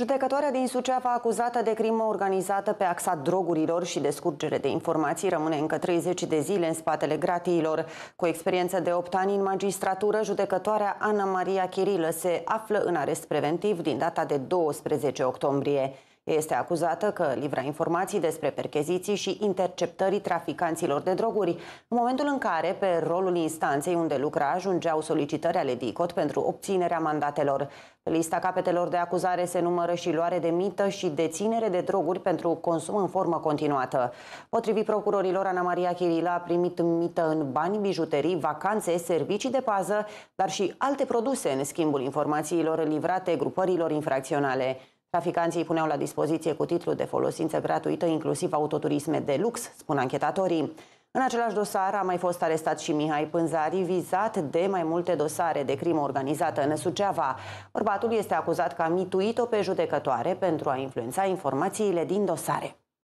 Judecătoarea din Suceava, acuzată de crimă organizată pe axa drogurilor și scurgere de informații, rămâne încă 30 de zile în spatele gratiilor. Cu experiență de 8 ani în magistratură, judecătoarea Ana Maria Chirilă se află în arest preventiv din data de 12 octombrie. Este acuzată că livra informații despre percheziții și interceptării traficanților de droguri, în momentul în care pe rolul instanței unde lucra ajungeau solicitări ale DICOT pentru obținerea mandatelor. Lista capetelor de acuzare se numără și luare de mită și deținere de droguri pentru consum în formă continuată. Potrivit procurorilor, Ana Maria Chirila a primit mită în bani, bijuterii, vacanțe, servicii de pază, dar și alte produse în schimbul informațiilor livrate grupărilor infracționale. Traficanții puneau la dispoziție cu titlu de folosință gratuită inclusiv autoturisme de lux, spun anchetatorii. În același dosar a mai fost arestat și Mihai Pânzari, vizat de mai multe dosare de crimă organizată în Suceava. Bărbatul este acuzat că a mituit-o pe judecătoare pentru a influența informațiile din dosare.